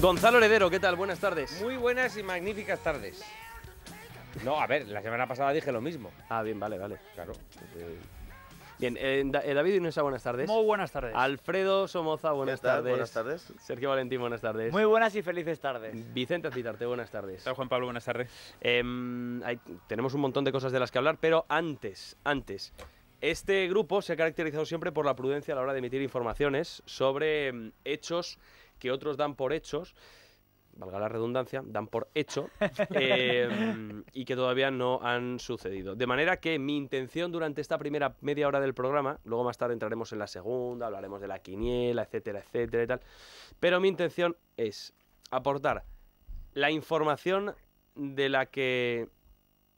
Gonzalo Heredero, ¿qué tal? Buenas tardes. Muy buenas y magníficas tardes. No, a ver, la semana pasada dije lo mismo. Ah, bien, vale, vale. Claro. Bien, eh, eh, David buenas tardes. Muy buenas tardes. Alfredo Somoza, buenas tardes. Buenas tardes. Sergio Valentín, buenas tardes. Muy buenas y felices tardes. Vicente Citarte, buenas tardes. Juan Pablo? Buenas tardes. Em, tenemos un montón de cosas de las que hablar, pero antes, antes. Este grupo se ha caracterizado siempre por la prudencia a la hora de emitir informaciones sobre em, hechos que otros dan por hechos valga la redundancia, dan por hecho eh, y que todavía no han sucedido. De manera que mi intención durante esta primera media hora del programa, luego más tarde entraremos en la segunda, hablaremos de la quiniela, etcétera, etcétera y tal, pero mi intención es aportar la información de la que,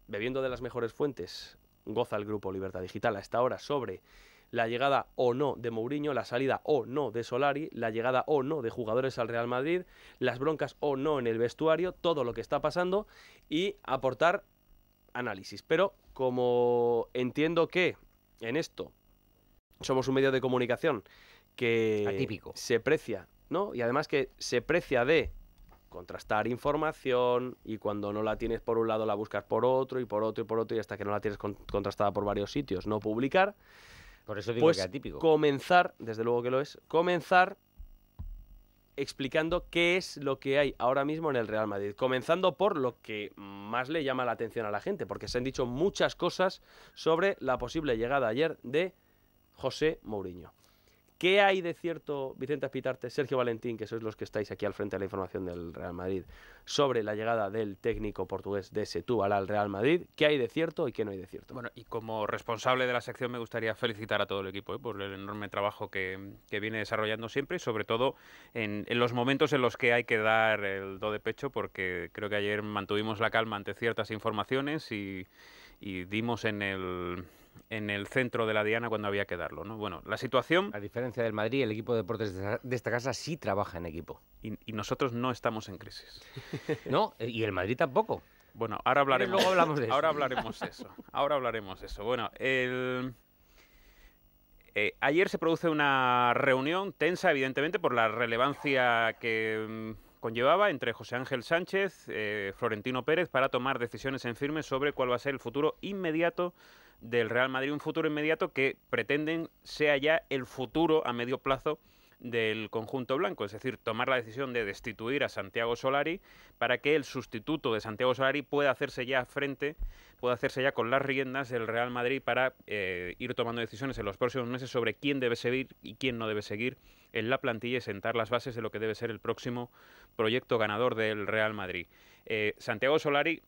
bebiendo de las mejores fuentes, goza el Grupo Libertad Digital a esta hora sobre la llegada o no de Mourinho, la salida o no de Solari, la llegada o no de jugadores al Real Madrid, las broncas o no en el vestuario, todo lo que está pasando y aportar análisis. Pero como entiendo que en esto somos un medio de comunicación que Atípico. se precia, ¿no? Y además que se precia de contrastar información y cuando no la tienes por un lado la buscas por otro y por otro y por otro y hasta que no la tienes contrastada por varios sitios, no publicar. Por eso digo pues Comenzar, desde luego que lo es, comenzar explicando qué es lo que hay ahora mismo en el Real Madrid, comenzando por lo que más le llama la atención a la gente, porque se han dicho muchas cosas sobre la posible llegada ayer de José Mourinho. ¿Qué hay de cierto, Vicente Aspitarte, Sergio Valentín, que sois los que estáis aquí al frente de la información del Real Madrid, sobre la llegada del técnico portugués de Setúbal al Real Madrid? ¿Qué hay de cierto y qué no hay de cierto? Bueno, y como responsable de la sección me gustaría felicitar a todo el equipo ¿eh? por el enorme trabajo que, viene desarrollando siempre y sobre todo en, los momentos en los que hay que dar el do de pecho, porque creo que ayer mantuvimos la calma ante ciertas informaciones y dimos en el en el centro de la diana cuando había que darlo. ¿no? Bueno, la situación... A diferencia del Madrid, el equipo de deportes de esta casa sí trabaja en equipo. Y, nosotros no estamos en crisis. no, eh, y el Madrid tampoco. Bueno, ahora hablaremos, luego hablamos de eso. ahora hablaremos eso. Ahora hablaremos eso. Bueno, el... Eh, ayer se produce una reunión tensa, evidentemente, por la relevancia que mm, conllevaba entre José Ángel Sánchez, eh, Florentino Pérez, para tomar decisiones en firme sobre cuál va a ser el futuro inmediato del Real Madrid, un futuro inmediato que pretenden sea ya el futuro a medio plazo del conjunto blanco, es decir, tomar la decisión de destituir a Santiago Solari para que el sustituto de Santiago Solari pueda hacerse ya frente, pueda hacerse ya con las riendas del Real Madrid para eh, ir tomando decisiones en los próximos meses sobre quién debe seguir y quién no debe seguir en la plantilla y sentar las bases de lo que debe ser el próximo proyecto ganador del Real Madrid. Eh, Santiago Solari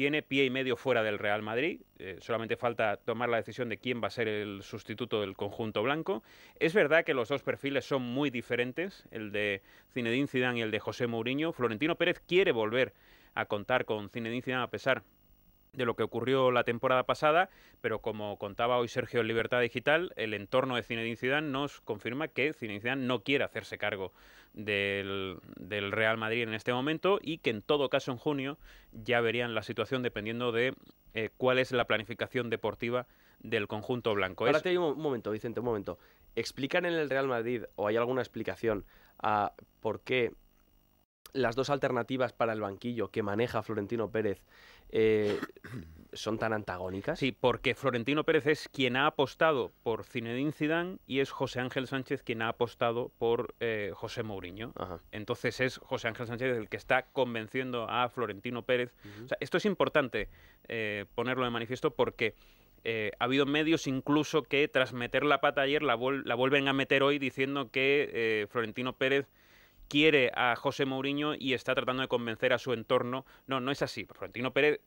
tiene pie y medio fuera del Real Madrid. Eh, solamente falta tomar la decisión de quién va a ser el sustituto del conjunto blanco. Es verdad que los dos perfiles son muy diferentes, el de Zinedine Zidane y el de José Mourinho. Florentino Pérez quiere volver a contar con Zinedine Zidane a pesar de lo que ocurrió la temporada pasada, pero como contaba hoy Sergio en Libertad Digital, el entorno de de Incidán nos confirma que Zinedine no quiere hacerse cargo del, Real Madrid en este momento y que en todo caso en junio ya verían la situación dependiendo de eh, cuál es la planificación deportiva del conjunto blanco. Espérate un momento, Vicente, un momento. ¿Explican en el Real Madrid o hay alguna explicación a por qué las dos alternativas para el banquillo que maneja Florentino Pérez eh, son tan antagónicas. Sí, porque Florentino Pérez es quien ha apostado por Zinedine Zidane y es José Ángel Sánchez quien ha apostado por eh, José Mourinho. Entonces es José Ángel Sánchez el que está convenciendo a Florentino Pérez. esto es importante eh, ponerlo de manifiesto porque ha habido medios incluso que tras meter la pata ayer la, la vuelven a meter hoy diciendo que Florentino Pérez quiere a José Mourinho y está tratando de convencer a su entorno. No, no es así. Florentino Pérez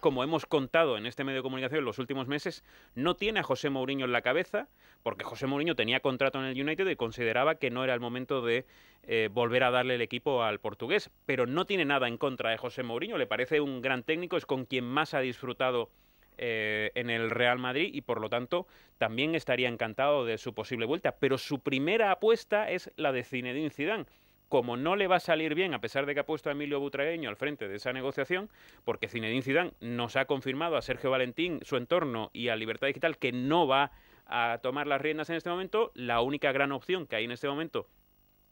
como hemos contado en este medio de comunicación en los últimos meses, no tiene a José Mourinho en la cabeza, porque José Mourinho tenía contrato en el United y consideraba que no era el momento de eh, volver a darle el equipo al portugués. Pero no tiene nada en contra de José Mourinho, le parece un gran técnico, es con quien más ha disfrutado eh, en el Real Madrid y por lo tanto también estaría encantado de su posible vuelta. Pero su primera apuesta es la de Zinedine Zidane. Como no le va a salir bien, a pesar de que ha puesto a Emilio Butragueño al frente de esa negociación, porque Zinedine Zidane nos ha confirmado a Sergio Valentín, su entorno y a Libertad Digital que no va a tomar las riendas en este momento, la única gran opción que hay en este momento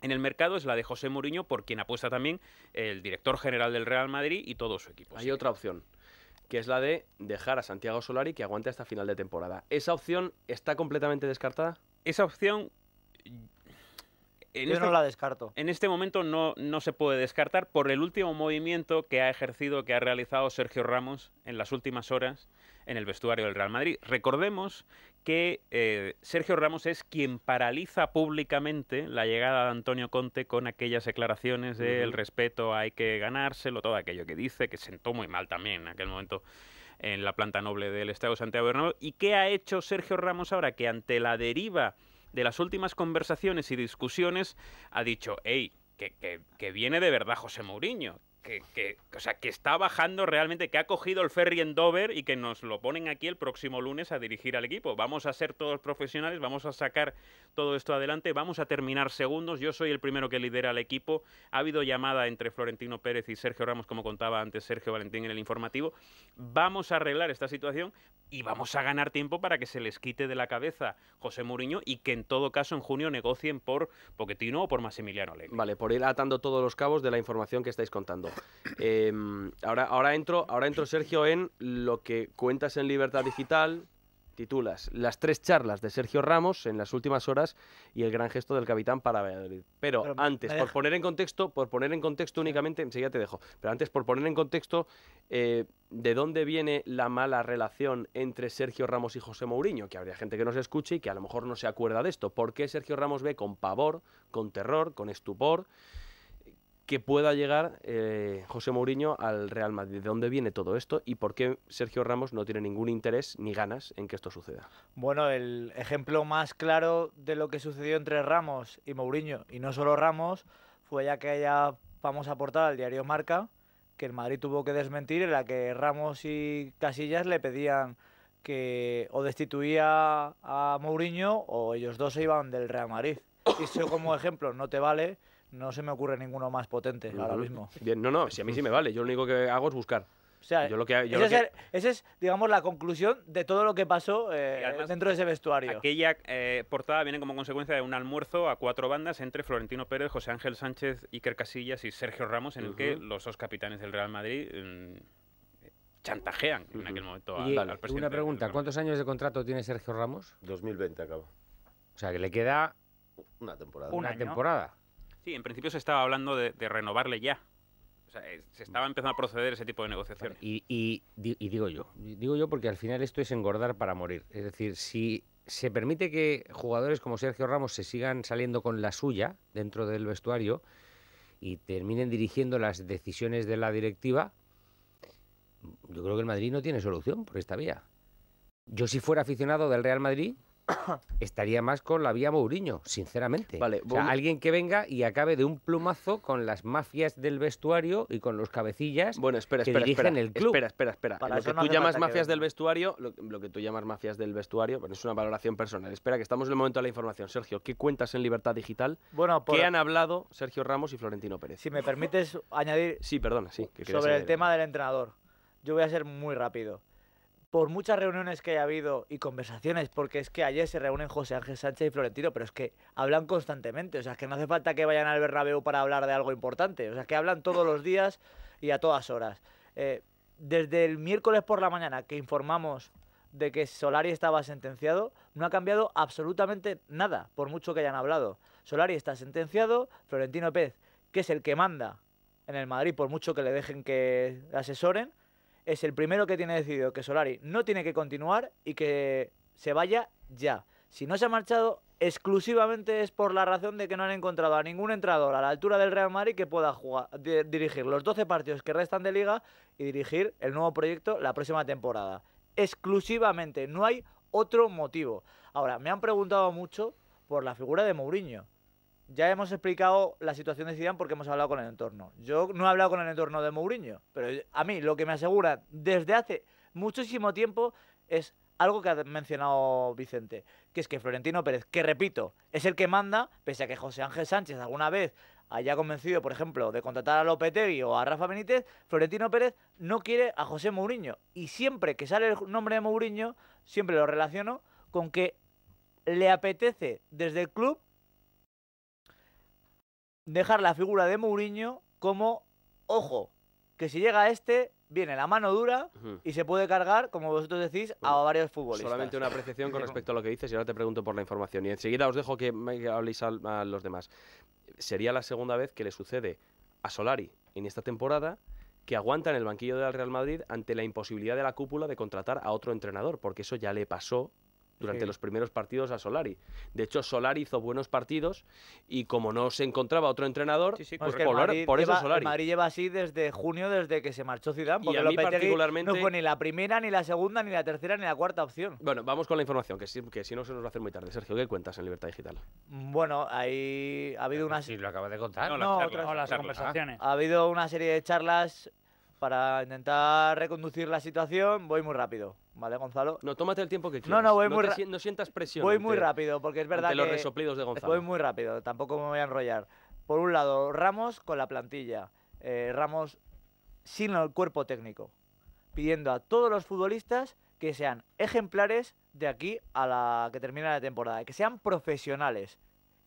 en el mercado es la de José Mourinho, por quien apuesta también el director general del Real Madrid y todo su equipo. Hay otra opción que es la de dejar a Santiago Solari que aguante hasta final de temporada. ¿Esa opción está completamente descartada? Esa opción... En este, la descarto. En este momento no, no se puede descartar por el último movimiento que ha ejercido, que ha realizado Sergio Ramos en las últimas horas en el vestuario del Real Madrid. Recordemos que eh, Sergio Ramos es quien paraliza públicamente la llegada de Antonio Conte con aquellas declaraciones del de respeto, hay que ganárselo, todo aquello que dice, que sentó muy mal también en aquel momento en la planta noble del Estado Santiago Bernabéu. ¿Y qué ha hecho Sergio Ramos ahora que ante la deriva de las últimas conversaciones y discusiones ha dicho, hey, que viene de verdad José Mourinho, que, que, o sea, que está bajando realmente, que ha cogido el ferry en Dover y que nos lo ponen aquí el próximo lunes a dirigir al equipo. Vamos a ser todos profesionales, vamos a sacar todo esto adelante, vamos a terminar segundos. Yo soy el primero que lidera el equipo. Ha habido llamada entre Florentino Pérez y Sergio Ramos, como contaba antes Sergio Valentín en el informativo. Vamos a arreglar esta situación y vamos a ganar tiempo para que se les quite de la cabeza José Mourinho y que en todo caso en junio negocien por Poquetino o por Massimiliano Allegri. Vale, por ir atando todos los cabos de la información que estáis contando. Em, ahora, ahora, entro, ahora entro, Sergio, en lo que cuentas en Libertad Digital, titulas Las tres charlas de Sergio Ramos en las últimas horas y el gran gesto del capitán para Madrid. Pero, antes, por poner en contexto, por poner en contexto únicamente, enseguida te dejo. Pero antes, por poner en contexto, eh, ¿de dónde viene la mala relación entre Sergio Ramos y José Mourinho? Que habría gente que nos escuche y que a lo mejor no se acuerda de esto. ¿Por qué Sergio Ramos ve con pavor, con terror, con estupor? que pueda llegar eh, José Mourinho al Real Madrid. ¿De dónde viene todo esto y por qué Sergio Ramos no tiene ningún interés ni ganas en que esto suceda? Bueno, el ejemplo más claro de lo que sucedió entre Ramos y Mourinho, y no solo Ramos, fue ya que ya vamos a aportar al diario Marca, que el Madrid tuvo que desmentir, en la que Ramos y Casillas le pedían que o destituía a Mourinho o ellos dos se iban del Real Madrid. Y eso como ejemplo no te vale, no se me ocurre ninguno más potente ahora mismo. Bien, no, no, si a mí sí me vale. Yo lo único que hago es buscar. O sea, yo lo que, esa es, digamos, la conclusión de todo lo que pasó eh, dentro de ese vestuario. Aquella eh, portada viene como consecuencia de un almuerzo a cuatro bandas entre Florentino Pérez, José Ángel Sánchez, Iker Casillas y Sergio Ramos, en el que los dos capitanes del Real Madrid mm, chantajean en aquel momento al, presidente. Una pregunta, ¿cuántos años de contrato tiene Sergio Ramos? 2020 acaba. O sea, que le queda... Una temporada. Una, temporada. Sí, en principio se estaba hablando de, renovarle ya. O sea, eh, se estaba empezando a proceder ese tipo de negociaciones. y digo yo, digo yo porque al final esto es engordar para morir. Es decir, si se permite que jugadores como Sergio Ramos se sigan saliendo con la suya dentro del vestuario y terminen dirigiendo las decisiones de la directiva, yo creo que el Madrid no tiene solución por esta vía. Yo si fuera aficionado del Real Madrid, estaría más con la vía Mourinho, sinceramente. Vale, alguien que venga y acabe de un plumazo con las mafias del vestuario y con los cabecillas bueno, espera, espera, espera, el club. Espera, espera, espera. lo que tú llamas mafias del vestuario, lo, que tú llamas mafias del vestuario, bueno, es una valoración personal. Espera, que estamos en el momento de la información. Sergio, ¿qué cuentas en Libertad Digital? ¿Qué han hablado Sergio Ramos y Florentino Pérez? Si me permites añadir... Sí, perdona, sí. sobre el tema del entrenador. Yo voy a ser muy rápido por muchas reuniones que haya habido y conversaciones, porque es que ayer se reúnen José Ángel Sánchez y Florentino, pero es que hablan constantemente, o sea, es que no hace falta que vayan al Bernabéu para hablar de algo importante, o sea, que hablan todos los días y a todas horas. Eh, desde el miércoles por la mañana que informamos de que Solari estaba sentenciado, no ha cambiado absolutamente nada, por mucho que hayan hablado. Solari está sentenciado, Florentino Pérez, que es el que manda en el Madrid, por mucho que le dejen que asesoren, es el primero que tiene decidido que Solari no tiene que continuar y que se vaya ya. Si no se ha marchado, exclusivamente es por la razón de que no han encontrado a ningún entrador a la altura del Real Madrid que pueda jugar, dirigir los 12 partidos que restan de liga y dirigir el nuevo proyecto la próxima temporada. Exclusivamente, no hay otro motivo. Ahora, me han preguntado mucho por la figura de Mourinho. Ya hemos explicado la situación de Zidane porque hemos hablado con el entorno. Yo no he hablado con el entorno de Mourinho, pero a mí lo que me asegura desde hace muchísimo tiempo es algo que ha mencionado Vicente, que es que Florentino Pérez, que repito, es el que manda, pese a que José Ángel Sánchez alguna vez haya convencido, por ejemplo, de contratar a Lopetegui o a Rafa Benítez, Florentino Pérez no quiere a José Mourinho. Y siempre que sale el nombre de Mourinho, siempre lo relaciono con que le apetece desde el club dejar la figura de Mourinho como, ojo, que si llega a este, viene la mano dura y se puede cargar, como vosotros decís, a varios futbolistas. Solamente una apreciación con respecto a lo que dices y ahora te pregunto por la información. Y enseguida os dejo que habléis a los demás. Sería la segunda vez que le sucede a Solari en esta temporada que aguanta en el banquillo del Real Madrid ante la imposibilidad de la cúpula de contratar a otro entrenador, porque eso ya le pasó durante los primeros partidos a Solari. De hecho, Solari hizo buenos partidos y como no se encontraba otro entrenador, pues por, lleva, eso Solari. lleva así desde junio, desde que se marchó Zidane, porque no fue ni la primera, ni la segunda, ni la tercera, ni la cuarta opción. Bueno, vamos con la información, que si, que si no se nos va a hacer muy tarde. Sergio, ¿qué cuentas en Libertad Digital? Bueno, ahí ha habido unas... Sí, de las Ha habido una serie de charlas para intentar reconducir la situación. Voy muy rápido. ¿vale, Gonzalo? No, tómate el tiempo que quieras. No, no, voy muy rápido. sientas presión. Voy muy rápido, porque es verdad que. los resoplidos de Gonzalo. Voy muy rápido, tampoco me voy a enrollar. Por un lado, Ramos con la plantilla. Eh, Ramos sin el cuerpo técnico. Pidiendo a todos los futbolistas que sean ejemplares de aquí a la que termina la temporada. Que sean profesionales.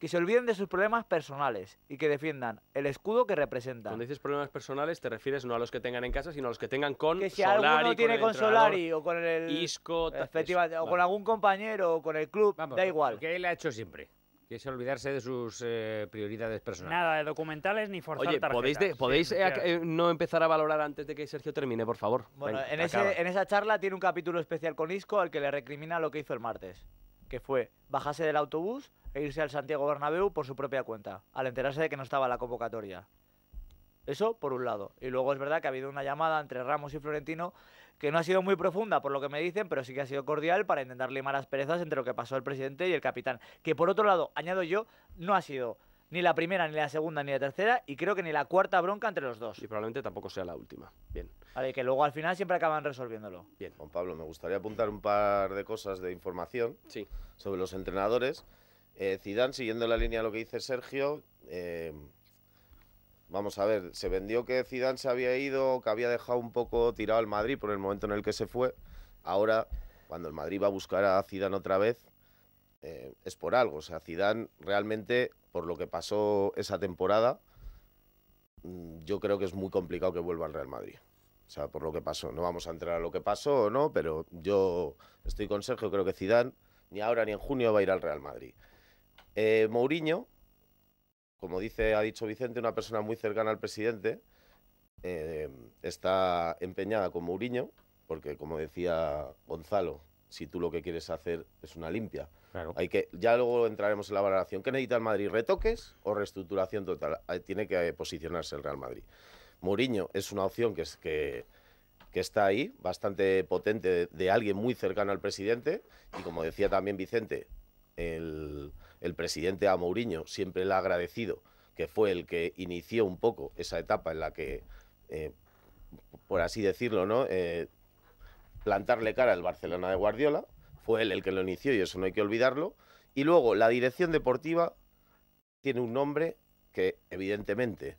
Y se olviden de sus problemas personales y que defiendan el escudo que representan. Cuando dices problemas personales te refieres no a los que tengan en casa, sino a los que tengan con Solari, tiene con, Solari o con el Isco, o con algún compañero o con el club, da igual. Que él ha hecho siempre. Que es olvidarse de sus eh, prioridades personales. Nada de documentales ni forzar Oye, ¿podéis, ¿podéis eh, eh, no empezar a valorar antes de que Sergio termine, por favor? Bueno, en, en esa charla tiene un capítulo especial con Isco al que le recrimina lo que hizo el martes que fue bajarse del autobús e irse al Santiago Bernabéu por su propia cuenta, al enterarse de que no estaba la convocatoria. Eso por un lado. Y luego es verdad que ha habido una llamada entre Ramos y Florentino que no ha sido muy profunda por lo que me dicen, pero sí que ha sido cordial para intentar limar las perezas entre lo que pasó el presidente y el capitán. Que por otro lado, añado yo, no ha sido ni la primera, ni la segunda, ni la tercera, y creo que ni la cuarta bronca entre los dos. Y probablemente tampoco sea la última. Bien. Vale, que luego al final siempre acaban resolviéndolo. Bien. Juan Pablo, me gustaría apuntar un par de cosas de información sí. sobre los entrenadores. Eh, Zidane, siguiendo la línea de lo que dice Sergio, eh, vamos a ver, se vendió que Zidane se había ido, que había dejado un poco tirado al Madrid por el momento en el que se fue. Ahora, cuando el Madrid va a buscar a Zidane otra vez, eh, es por algo. O sea, Zidane realmente por lo que pasó esa temporada, mm, yo creo que es muy complicado que vuelva al Real Madrid. O sea, por lo que pasó. No vamos a entrar a lo que pasó o no, pero yo estoy con Sergio, creo que Zidane ni ahora ni en junio va a ir al Real Madrid. Eh, Mourinho, como dice, ha dicho Vicente, una persona muy cercana al presidente, eh, está empeñada con Mourinho, porque como decía Gonzalo, si tú lo que quieres hacer es una limpia. Hay que, ya luego entraremos en la valoración. ¿Qué necesita el Madrid? ¿Retoques o reestructuración total? Tiene que posicionarse el Real Madrid. Mourinho es una opción que, es, que, que está ahí, bastante potente, de, alguien muy cercano al presidente. Y como decía también Vicente, el, presidente a Mourinho siempre le ha agradecido que fue el que inició un poco esa etapa en la que, eh, por así decirlo, ¿no? Eh, plantarle cara al Barcelona de Guardiola, fue él el que lo inició y eso no hay que olvidarlo. Y luego la dirección deportiva tiene un nombre que evidentemente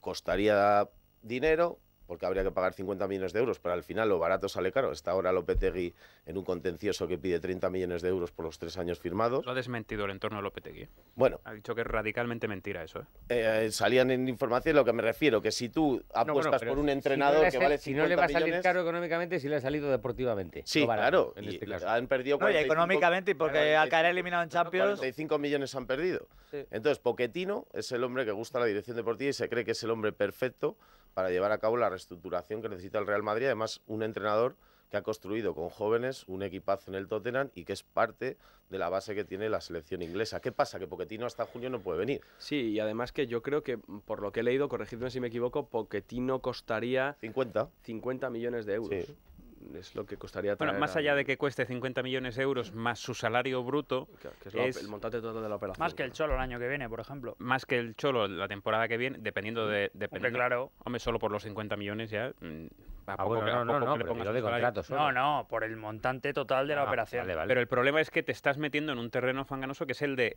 costaría dinero, porque habría que pagar 50 millones de euros, pero al final lo barato sale caro. Está ahora Lopetegui en un contencioso que pide 30 millones de euros por los tres años firmados. Lo ha desmentido el entorno de Lopetegui. Bueno. Ha dicho que es radicalmente mentira eso. ¿eh? Eh, eh, salían en información lo que me refiero, que si tú apuestas por un entrenador que vale 50 Si no le va a salir caro económicamente, si le ha salido deportivamente. Sí, claro. En este caso. Han perdido 45, y económicamente, porque al caer eliminado en Champions... 45 millones han perdido. Entonces, Poquetino es el hombre que gusta la dirección deportiva y se cree que es el hombre perfecto para llevar a cabo la reestructuración que necesita el Real Madrid. Además, un entrenador que ha construido con jóvenes un equipazo en el Tottenham y que es parte de la base que tiene la selección inglesa. ¿Qué pasa? Que Poquetino hasta junio no puede venir. Sí, y además que yo creo que, por lo que he leído, corregidme si me equivoco, Poquetino costaría... 50. 50 millones de euros es lo que costaría Bueno, más allá de que cueste 50 millones de euros más su salario bruto, es, el montante total de la operación. Más que el Cholo el año que viene, por ejemplo. Más que el Cholo la temporada que viene, dependiendo de... Dependiendo, hombre, claro. Hombre, solo por los 50 millones ya... Mm, ah, ¿A poco, no, no, no, no, por el montante total de la ah, operación. Vale, Pero el problema es que te estás metiendo en un terreno fanganoso que es el de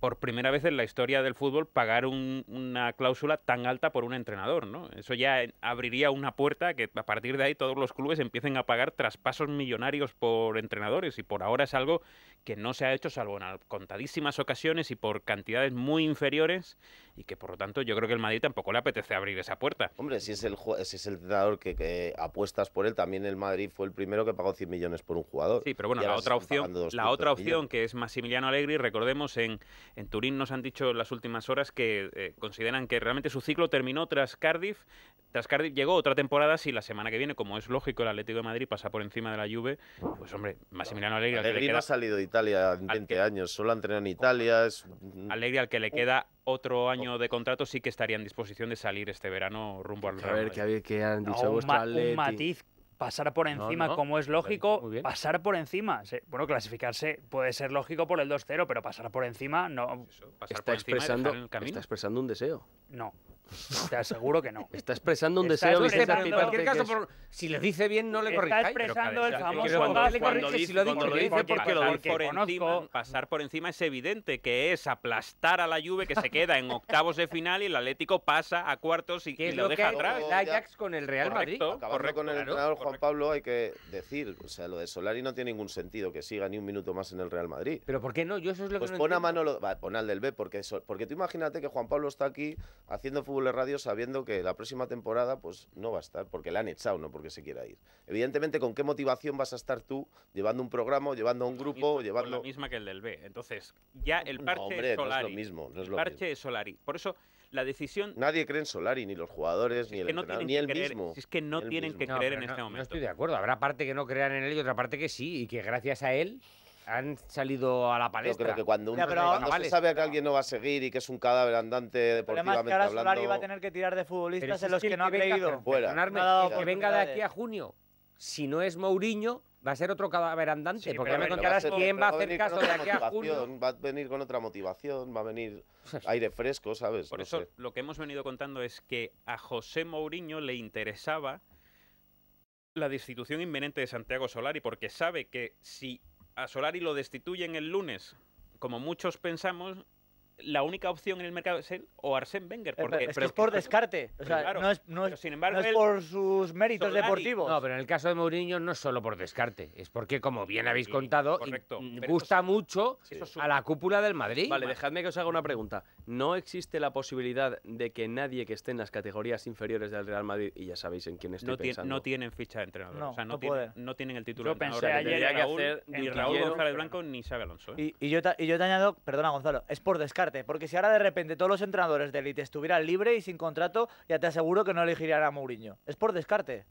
por primera vez en la historia del fútbol pagar una cláusula tan alta por un entrenador, ¿no? Eso ya abriría una puerta que a partir de ahí todos los clubes empiecen a pagar traspasos millonarios por entrenadores y por ahora es algo que no se ha hecho salvo en contadísimas ocasiones y por cantidades muy inferiores y que por lo tanto yo creo que el Madrid tampoco le apetece abrir esa puerta. Hombre, si es el, si es el entrenador que, apuestas por él, también el Madrid fue el primero que pagó 100 millones por un jugador. Sí, pero bueno, la otra opción, la otra opción que es Massimiliano Allegri, recordemos en, en Turín nos han dicho en las últimas horas que eh, consideran que realmente su ciclo terminó tras Cardiff, tras Cardiff llegó otra temporada, si la semana que viene, como es lógico, el Atlético de Madrid pasa por encima de la Juve, pues hombre, Massimiliano Allegri... no ha salido de Italia en 20 años, solo han entrenado en Italia. Es... al que le queda otro año de contrato, sí que estaría en disposición de salir este verano rumbo al Real. A ver, ¿qué han dicho un, matiz pasar por encima, como es lógico, pasar por encima. Bueno, clasificarse puede ser lógico por el 2-0, pero pasar por encima no. expresando, está expresando un deseo. No, te aseguro que no. Está expresando un deseo. de si le dice bien, no le corrige Está expresando el famoso cuando, si lo dice, porque, lo dice pasar por encima es evidente que es aplastar a la Juve que se queda en octavos de final y el Atlético pasa a cuartos y, lo deja atrás. Ajax con el Real Madrid. con el entrenador Juan Pablo hay que decir, o sea, lo de Solari no tiene ningún sentido que siga ni un minuto más en el Real Madrid. Pero ¿por qué no? Yo eso es lo que pues no pon a mano pon al del B porque porque tú imagínate que Juan Pablo está aquí haciendo fútbol Bule Radio sabiendo que la próxima temporada pues no va a estar, porque la han echado, no porque se quiera ir. Evidentemente, ¿con qué motivación vas a estar tú llevando un programa, llevando a un grupo, llevando... la misma que el del B. Entonces, ya el parche es Solari. es lo mismo, parche Solari. Por eso la decisión. Nadie cree en Solari, ni los jugadores, ni, el ni él mismo. es que no tienen que creer en este momento. No estoy de acuerdo. Habrá parte que no crean en él y otra parte que sí, y que gracias a él han salido a la palestra. Yo creo que cuando, se sabe que alguien no va a seguir y que es un cadáver andante deportivamente que ahora Solari va a tener que tirar de futbolistas en los que, no ha creído. que venga de aquí a junio. Si no es Mourinho, va a ser otro cadáver andante. porque ya me contarás quién va a hacer caso de aquí a junio. Va a venir con otra motivación, va a venir aire fresco, ¿sabes? Por eso lo que hemos venido contando es que a José Mourinho le interesaba la destitución inminente de Santiago Solari porque sabe que si a Solari lo destituyen el lunes, como muchos pensamos, la única opción en el mercado es él o Arsène Wenger. Porque, es, por descarte. no es, por sus méritos deportivos. No, pero en el caso de Mourinho no es solo por descarte. Es porque, como bien habéis contado, gusta mucho a la cúpula del Madrid. Vale, dejadme que os haga una pregunta. ¿No existe la posibilidad de que nadie que esté en las categorías inferiores del Real Madrid, y ya sabéis en quién estoy no pensando... no tienen ficha de entrenador. No, no, tienen, no tienen el título Yo pensé ayer que hacer ni Raúl González Blanco ni Xabi Alonso. ¿eh? Y, yo y yo te añado, perdona Gonzalo, es por descarte porque si ahora de repente todos los entrenadores de élite estuvieran libres y sin contrato, ya te aseguro que no elegirían a Mourinho. Es por descarte.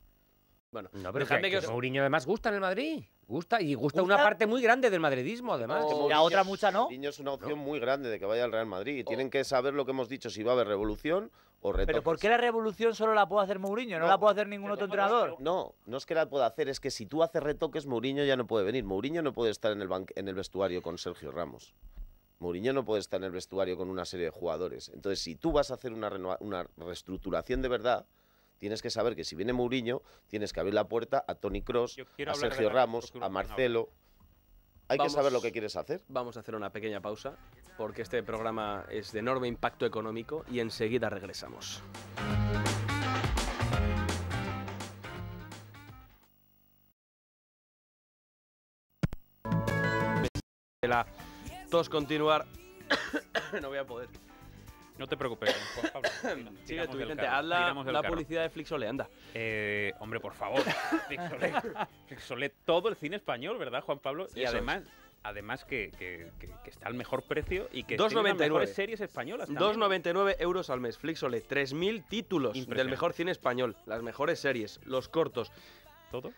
Bueno, pero que, Mourinho además gusta en el Madrid. Gusta y gusta, una parte muy grande del madridismo, además. Oh, la otra mucha no. Mourinho es una opción muy grande de que vaya al Real Madrid. Y oh. tienen que saber lo que hemos dicho, si va a haber revolución o retoques. Pero ¿por qué la revolución solo la puede hacer Mourinho? No, la puede hacer ningún otro entrenador. No, no es que la pueda hacer, es que si tú haces retoques, Mourinho ya no puede venir. Mourinho no puede estar en el, en el vestuario con Sergio Ramos. Mourinho no puede estar en el vestuario con una serie de jugadores. Entonces, si tú vas a hacer una, reestructuración de verdad, tienes que saber que si viene Mourinho, tienes que abrir la puerta a Tony Cross, a Sergio Ramos, a Marcelo. Hay que saber lo que quieres hacer. Vamos a hacer una pequeña pausa porque este programa es de enorme impacto económico y enseguida regresamos continuar. no voy a poder. No te preocupes, Juan Pablo. Sigue Haz la, publicidad de Flixole, anda. Eh, hombre, por favor. Flixole, todo el cine español, ¿verdad, Juan Pablo? Y además, además que, que, está al mejor precio y que tiene mejores series españolas. 2,99 euros al mes. Flixole, 3.000 títulos del mejor cine español, las mejores series, los cortos. ¿Todo?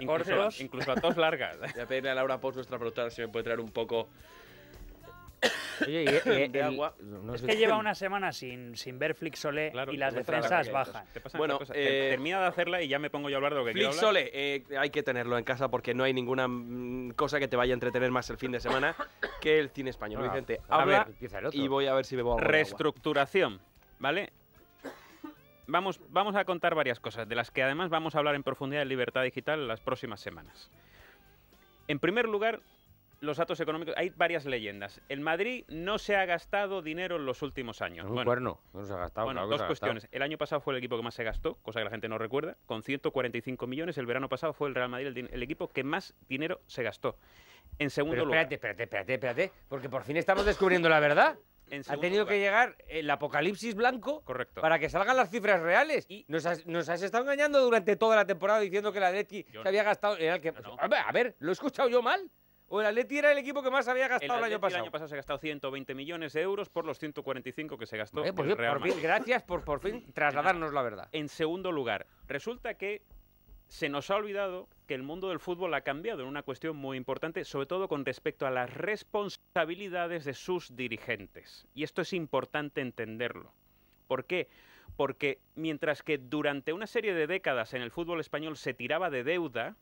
incluso, a tos largas. ¿eh? Voy a pedirle a Laura Post, nuestra productora, si me puede traer un poco de eh, agua. es, que lleva una semana sin, sin ver Flixole y las defensas bajan. bueno, eh, termina de hacerla y ya me pongo yo a hablar de lo que quiero hablar. hay que tenerlo en casa porque no hay ninguna mm, cosa que te vaya a entretener más el fin de semana que el cine español. a ver, y voy a ver si voy a Reestructuración, ¿vale? vamos, a contar varias cosas, de las que además vamos a hablar en profundidad en Libertad Digital en las próximas semanas. En primer lugar, los datos económicos. Hay varias leyendas. El Madrid no se ha gastado dinero en los últimos años. Un bueno, cuerno. No se ha gastado. Bueno, dos cuestiones. El año pasado fue el equipo que más se gastó, cosa que la gente no recuerda, con 145 millones. El verano pasado fue el Real Madrid el, equipo que más dinero se gastó. En segundo lugar. espérate, espérate, espérate, porque por fin estamos descubriendo la verdad ha tenido que llegar el apocalipsis blanco para que salgan las cifras reales. Y nos has, estado engañando durante toda la temporada diciendo que el Atleti se había gastado. A, ver, ¿lo he escuchado yo mal? ¿O el Atleti era el equipo que más había gastado el, año pasado? El año pasado se ha gastado 120 millones de euros por los 145 que se gastó. Pues el Real por fin, gracias por por fin trasladarnos la verdad. En segundo lugar, resulta que se nos ha olvidado que el mundo del fútbol ha cambiado en una cuestión muy importante, sobre todo con respecto a las responsabilidades de sus dirigentes. Y esto es importante entenderlo. ¿Por qué? Porque mientras que durante una serie de décadas en el fútbol español se tiraba de deuda,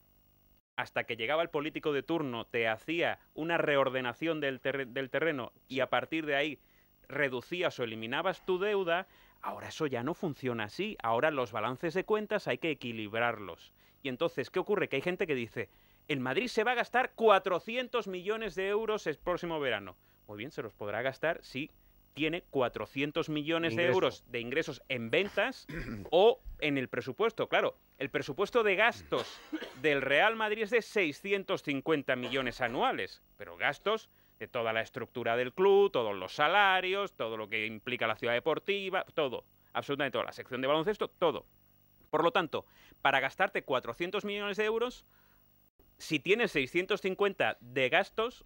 hasta que llegaba el político de turno, te hacía una reordenación del, terreno y a partir de ahí reducías o eliminabas tu deuda, Ahora eso ya no funciona así, ahora los balances de cuentas hay que equilibrarlos. Y entonces, ¿qué ocurre? Que hay gente que dice, el Madrid se va a gastar 400 millones de euros el próximo verano. Muy bien, se los podrá gastar si tiene 400 millones de euros de ingresos en ventas o en el presupuesto. Claro, el presupuesto de gastos del Real Madrid es de 650 millones anuales, pero gastos de toda la estructura del club, todos los salarios, todo lo que implica la ciudad deportiva, todo, absolutamente todo, la sección de baloncesto, todo. Por lo tanto, para gastarte 400 millones de euros, si tienes 650 de gastos,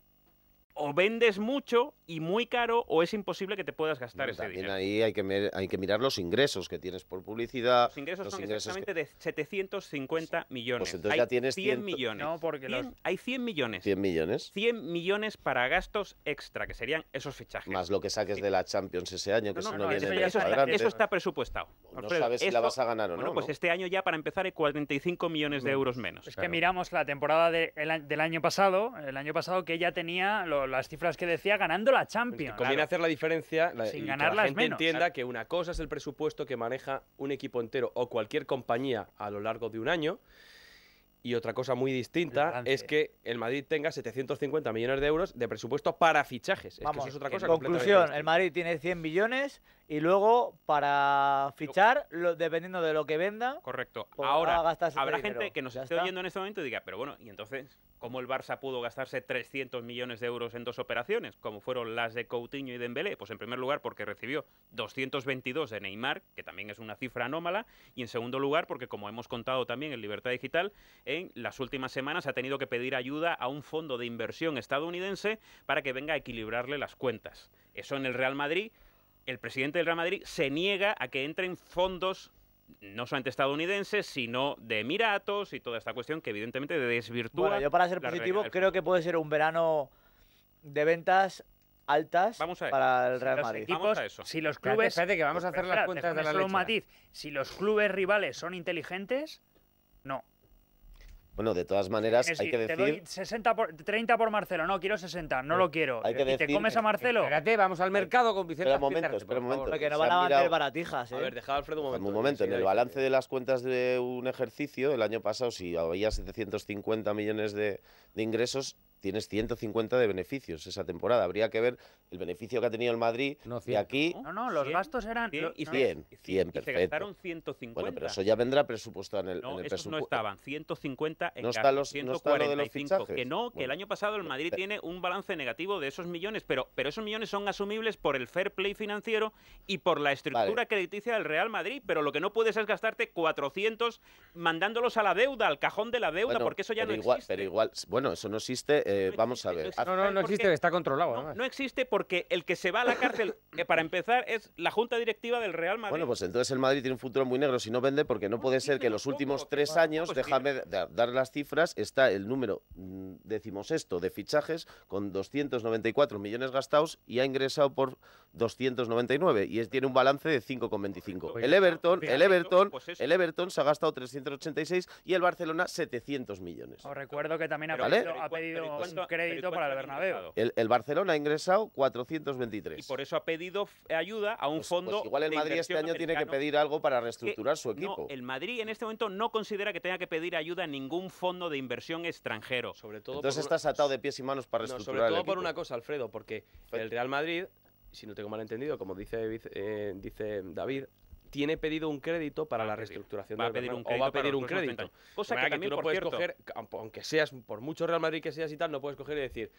o vendes mucho y muy caro o es imposible que te puedas gastar ese ese también Ahí hay que, hay que mirar los ingresos que tienes por publicidad. Los ingresos son exactamente de 750 pues, pues millones. entonces ya tienes 100, millones. hay 100 millones. 100 millones. 100 millones para gastos extra, que serían esos fichajes. Más lo que saques de la Champions ese año, que no, eso, está, eso, está, presupuestado. No sabes si la vas a ganar o no. pues este año ya para empezar hay 45 millones de euros menos. Es que miramos la temporada del año pasado, el año pasado que ya tenía los las cifras que decía, ganando la Champions. Conviene hacer la diferencia Sin y que gente entienda que una cosa es el presupuesto que maneja un equipo entero o cualquier compañía a lo largo de un año. Y otra cosa muy distinta es que el Madrid tenga 750 millones de euros de presupuesto para fichajes. Vamos, es otra cosa. conclusión, el Madrid tiene 100 millones, y luego para fichar, lo, dependiendo de lo que venda. Correcto. Pues, Ahora, habrá gente que nos esté oyendo en este momento y diga, pero bueno, y entonces, ¿cómo el Barça pudo gastarse 300 millones de euros en dos operaciones, como fueron las de Coutinho y Dembélé? Pues en primer lugar, porque recibió 222 de Neymar, que también es una cifra anómala, y en segundo lugar, porque como hemos contado también en Libertad Digital, en las últimas semanas ha tenido que pedir ayuda a un fondo de inversión estadounidense para que venga a equilibrarle las cuentas. Eso en el Real Madrid el presidente del Real Madrid se niega a que entren fondos no solamente estadounidenses, sino de Emiratos y toda esta cuestión que evidentemente desvirtúa. Bueno, yo para ser positivo creo que puede ser un verano de ventas altas para el Real Madrid. Si los clubes, espérate, que vamos a pues hacer las cuentas de la Si los clubes rivales son inteligentes, no. Bueno, de todas maneras, hay que decir... Te doy 60 por, 30 por Marcelo, no, quiero 60, no eh, lo quiero. Hay que ¿Y te comes a Marcelo? Espérate, vamos al eh, mercado con Vicente. Espera un momento, espera un momento. Porque no van a vender baratijas, A ver, dejad Alfredo un momento. Un momento, en el balance de las cuentas de un ejercicio, el año pasado, si había 750 millones de, de ingresos, tienes 150 de beneficios esa temporada. Habría que ver el beneficio que ha tenido el Madrid no, aquí. No, no, los gastos eran 100, y 100, 100, perfecto. se gastaron 150. Bueno, pero eso ya vendrá presupuestado en el, no, esos No, estaban 150 en no los, 145. No los Que no, que el año pasado el Madrid tiene un balance negativo de esos millones, pero, pero esos millones son asumibles por el fair play financiero y por la estructura crediticia del Real Madrid. Pero lo que no puedes es gastarte 400 mandándolos a la deuda, al cajón de la deuda, porque eso ya no existe. Pero igual, bueno, eso no existe eh, vamos a ver. No, no, no existe, está controlado. No, existe porque el que se va a la cárcel, que para empezar, es la junta directiva del Real Madrid. Bueno, pues entonces el Madrid tiene un futuro muy negro si no vende, porque no puede ser que en los últimos pues tres años, déjame dar las cifras, está el número mm, decimosexto de fichajes con 294 millones gastados y ha ingresado por 299 y tiene un balance de 5,25. El Everton, pues el Everton, pues el Everton se ha gastado 386 y el Barcelona 700 millones. Os recuerdo que también ha pedido crédito para el Bernabéu. El, Barcelona ha ingresado 423. Y por eso ha pedido ayuda a un pues, pues fondo. Pues igual el Madrid este año tiene que pedir algo para reestructurar su equipo. No, el Madrid en este momento no considera que tenga que pedir ayuda a ningún fondo de inversión extranjero. Entonces estás atado de pies y manos para reestructurar. sobre todo por una cosa, Alfredo, porque pues el Real Madrid si no tengo mal entendido, como dice eh, David, tiene pedido un crédito para ah, la reestructuración va del a o va a pedir un crédito. Cosa pues que, también, tú no puedes coger, aunque seas por mucho Real Madrid que seas y tal, no puedes coger y decir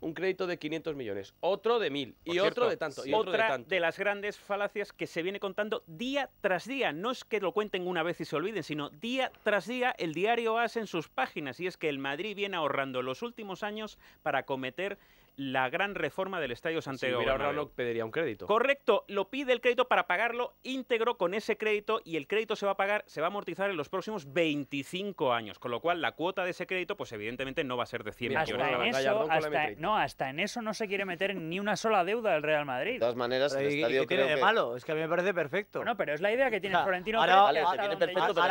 un crédito de 500 millones, otro de 1000 y otro de tanto Otra de las grandes falacias que se viene contando día tras día, no es que lo cuenten una vez y se olviden, sino día tras día el diario hace en sus páginas y es que el Madrid viene ahorrando los últimos años para cometer la gran reforma del Estadio Santiago. Si pediría un crédito. Correcto, lo pide el crédito para pagarlo íntegro con ese crédito y el crédito se va a pagar, se va a amortizar en los próximos 25 años, con lo cual la cuota de ese crédito, pues evidentemente no va a ser de 100 millones. Hasta en no, hasta en eso no se quiere meter ni una sola deuda del Real Madrid. De todas maneras, el tiene de malo? Es que a mí me parece perfecto. No, pero es la idea que tiene Florentino Pérez. ahora,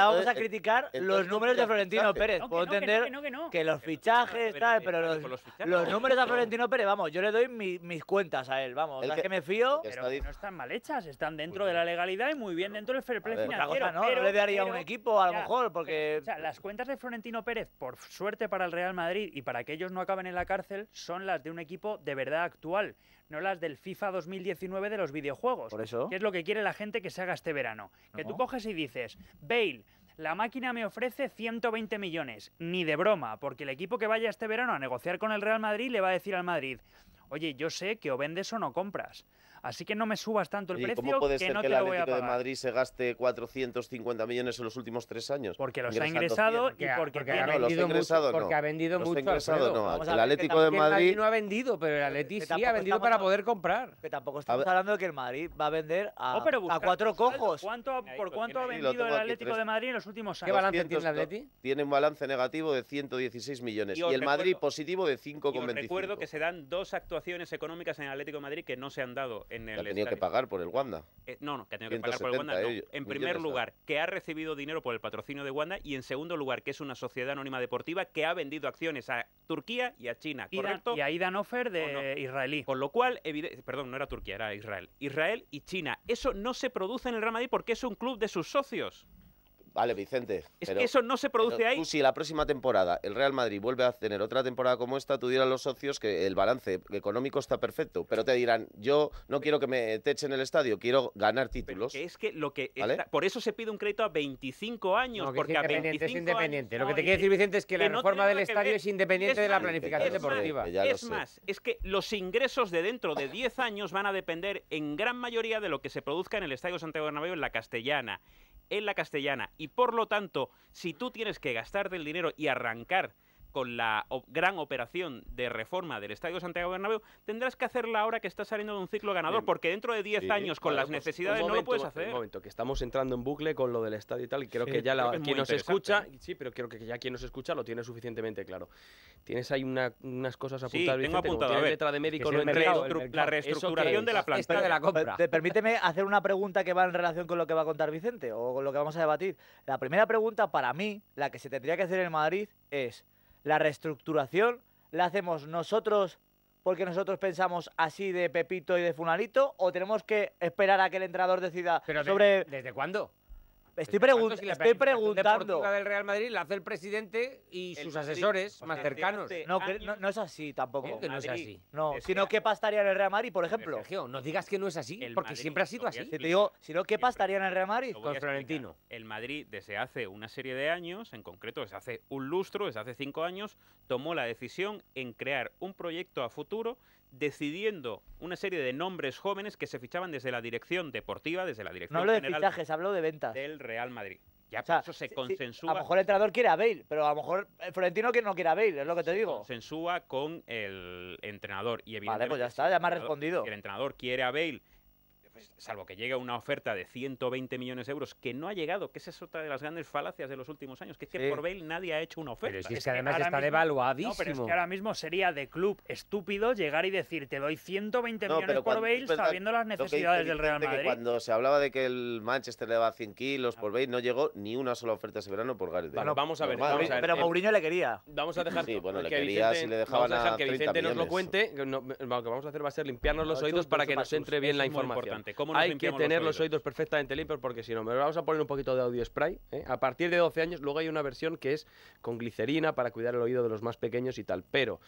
vamos a criticar los números de Florentino Pérez. Puedo entender que los fichajes, tal, pero los números de Florentino Pérez vamos, yo le doy mis cuentas a él, vamos. las que, me fío. no están mal hechas, están dentro de la legalidad y muy bien dentro del fair play no, le daría un equipo, a lo mejor, porque. o sea, las cuentas de Florentino Pérez, por suerte para el Real Madrid y para que ellos no acaben en la cárcel, son las de un equipo de verdad actual, no las del FIFA 2019 de los videojuegos. Por eso. Que es lo que quiere la gente que se haga este verano. Que tú coges y dices, Bale la máquina me ofrece 120 millones, ni de broma, porque el equipo que vaya este verano a negociar con el Real Madrid le va a decir al Madrid, oye, yo sé que o vendes o no compras. Así que no me subas tanto el ¿Y precio. ¿Cómo puede ser que el Atlético de Madrid se gaste 450 millones en los últimos tres años? Porque los ha ingresado y porque, ha, no, vendido ingresado, mucho, no. porque ha vendido mucho. Ingresado, no. El Atlético de Madrid... no ha vendido, pero el Atlético sí ha vendido para poder comprar. Que tampoco estamos hablando de que el Madrid va a vender a, oh, cuatro cojos. ¿Cuánto, ¿Por pues, cuánto ha vendido el Atlético de Madrid en los últimos años? ¿Qué balance tiene el Atlético? Tiene un balance negativo de 116 millones y, el Madrid positivo de 5,25. Recuerdo que se dan dos actuaciones económicas en el Atlético de Madrid que no se han dado en que pagar por el Wanda? Eh, no, no, que ha tenido que pagar por el Wanda. En primer lugar, que ha recibido dinero por el patrocinio de Wanda y en segundo lugar, que es una sociedad anónima deportiva que ha vendido acciones a Turquía y a China, ¿correcto? Y a Idan Offer de israelí. Con lo cual, perdón, no era Turquía, era Israel. Israel y China. Eso no se produce en el Real Madrid porque es un club de sus socios. Vale, Vicente. Es que eso no se produce ahí. si la próxima temporada el Real Madrid vuelve a tener otra temporada como esta, tú dirás a los socios que el balance económico está perfecto. Pero te dirán, yo no quiero que me techen echen el estadio, quiero ganar títulos. es que lo que. por eso se pide un crédito a 25 años. porque es independiente, es independiente. lo que te quiere decir, Vicente, es que, la reforma del estadio es independiente de la planificación deportiva. es más, es que los ingresos de dentro de 10 años van a depender en gran mayoría de lo que se produzca en el Estadio Santiago Bernabéu en la Castellana en la castellana. Y por lo tanto, si tú tienes que gastar el dinero y arrancar con la gran operación de reforma del Estadio Santiago Bernabéu, tendrás que hacerla ahora que estás saliendo de un ciclo ganador, eh, porque dentro de 10 años, con las pues, necesidades, no lo puedes hacer. Un momento, que estamos entrando en bucle con lo del estadio y tal, y creo que ya la, quien nos escucha, sí, pero creo que ya quien nos escucha lo tiene suficientemente claro. Tienes ahí unas cosas apuntadas. Sí, tengo apuntado, a letra de médico, no La reestructuración de la planta. permíteme hacer una pregunta que va en relación con lo que va a contar Vicente, o con lo que vamos a debatir. La primera pregunta, para mí, la que se tendría que hacer en Madrid es la reestructuración la hacemos nosotros porque nosotros pensamos así de Pepito y de Funalito o tenemos que esperar a que el entrenador decida sobre... ¿Desde cuándo? Pues estoy, preguntando. La del Real Madrid la hace el presidente y sus asesores pues más cercanos. No, no, es así tampoco. Que no es así. No, sino qué pastaría en el Real Madrid, por ejemplo. no digas que no es así, porque siempre ha sido así. te digo, sino qué pasaría en el Real Madrid pues con Florentino. El Madrid, desde hace una serie de años, en concreto desde hace un lustro, desde hace cinco años, tomó la decisión en crear un proyecto a futuro decidiendo una serie de nombres jóvenes que se fichaban desde la dirección deportiva, desde la dirección No hablo de fichajes, hablo de ventas. del Real Madrid. Ya eso se consensúa. A lo mejor el entrenador quiere a Bale, pero a lo mejor el Florentino que no quiere a Bale, es lo que te digo. Consensúa con el entrenador y evidentemente. Vale, pues ya está, ya me ha respondido. el entrenador quiere a Bale pues, salvo que llegue una oferta de 120 millones de euros, que no ha llegado, que esa es otra de las grandes falacias de los últimos años, que es que por Bale nadie ha hecho una oferta. Pero es, que, además está devaluadísimo. pero es que ahora mismo sería de club estúpido llegar y decir, te doy 120 millones por Bale sabiendo las necesidades del Real Madrid. cuando se hablaba de que el Manchester le daba 100 kilos por ah. Bale, no llegó ni una sola oferta ese verano por Gareth Bueno, vamos a ver. pero eh, Mourinho le quería. Vamos a quería, si le dejaban vamos a dejar que Vicente nos lo cuente. lo que vamos a hacer va a ser limpiarnos los oídos para que nos entre bien la información. Hay que tener los oídos? perfectamente limpios porque si no, me vamos a poner un poquito de audio spray. ¿eh? A partir de 12 años, luego hay una versión que es con glicerina para cuidar el oído de los más pequeños y tal. Pero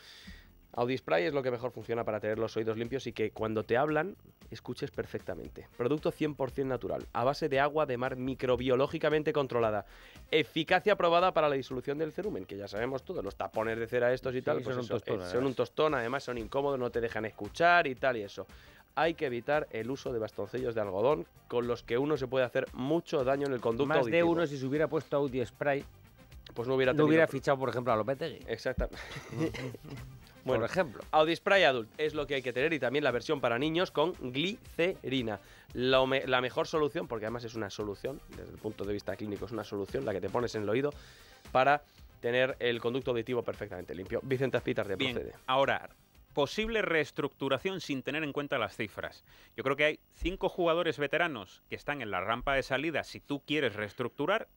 spray es lo que mejor funciona para tener los oídos limpios y que cuando te hablan escuches perfectamente. Producto 100% natural, a base de agua de mar microbiológicamente controlada. Eficacia probada para la disolución del cerumen, que ya sabemos todos, los tapones de cera estos y tal, pues eh, son, son un tostón, además son incómodos, no te dejan escuchar y tal y eso hay que evitar el uso de bastoncillos de algodón con los que uno se puede hacer mucho daño en el conducto auditivo. Más de uno si se hubiera puesto Audi Spray, pues no hubiera, no hubiera fichado, por ejemplo, a Lopetegui. Exactamente. Bueno, por ejemplo. Audi Spray Adult es lo que hay que tener y también la versión para niños con glicerina. La, mejor solución, porque además es una solución, desde el punto de vista clínico es una solución, la que te pones en el oído para tener el conducto auditivo perfectamente limpio. Vicente Aspitar de Bien, Procede. Ahora, posible reestructuración sin tener en cuenta las cifras. Yo creo que hay cinco jugadores veteranos que están en la rampa de salida. Si tú quieres reestructurar,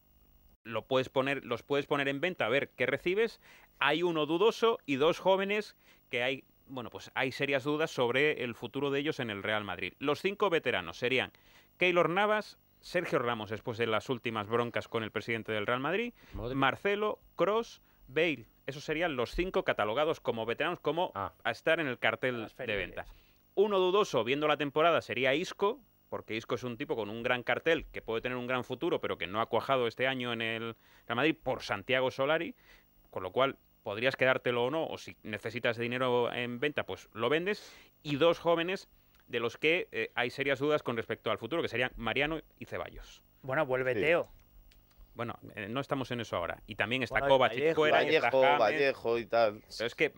los puedes poner en venta a ver qué recibes. Hay uno dudoso y dos jóvenes que hay, bueno, pues hay serias dudas sobre el futuro de ellos en el Real Madrid. Los cinco veteranos serían Keylor Navas, Sergio Ramos después de las últimas broncas con el presidente del Real Madrid, Marcelo, Cross, Bale, esos serían los cinco catalogados como veteranos, como ah. a estar en el cartel de venta. Uno dudoso, viendo la temporada, sería Isco, porque Isco es un tipo con un gran cartel que puede tener un gran futuro, pero que no ha cuajado este año en el Real Madrid por Santiago Solari, con lo cual podrías quedártelo o no, o si necesitas dinero en venta, pues lo vendes. Y dos jóvenes de los que eh, hay serias dudas con respecto al futuro, que serían Mariano y Ceballos. Bueno, vuelve Teo. Bueno, eh, no estamos en eso ahora. Y también está Kovacic Vallejo, fuera. Vallejo, y Vallejo y tal. Pero es que